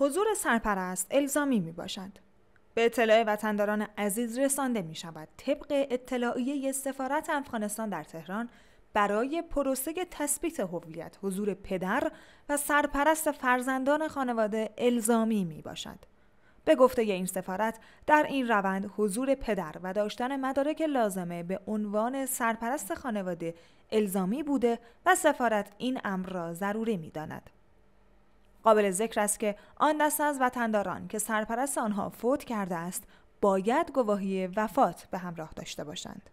حضور سرپرست الزامی می باشد. به اطلاع وطنداران عزیز رسانده می شود طبق اطلاعیه سفارت افغانستان در تهران برای پروسه تثبیت هویت حضور پدر و سرپرست فرزندان خانواده الزامی می باشد. به گفته این سفارت در این روند حضور پدر و داشتن مدارک لازمه به عنوان سرپرست خانواده الزامی بوده و سفارت این امر را ضروری می قابل ذکر است که آن دست از وطنداران که سرپرست آنها فوت کرده است باید گواهی وفات به همراه داشته باشند.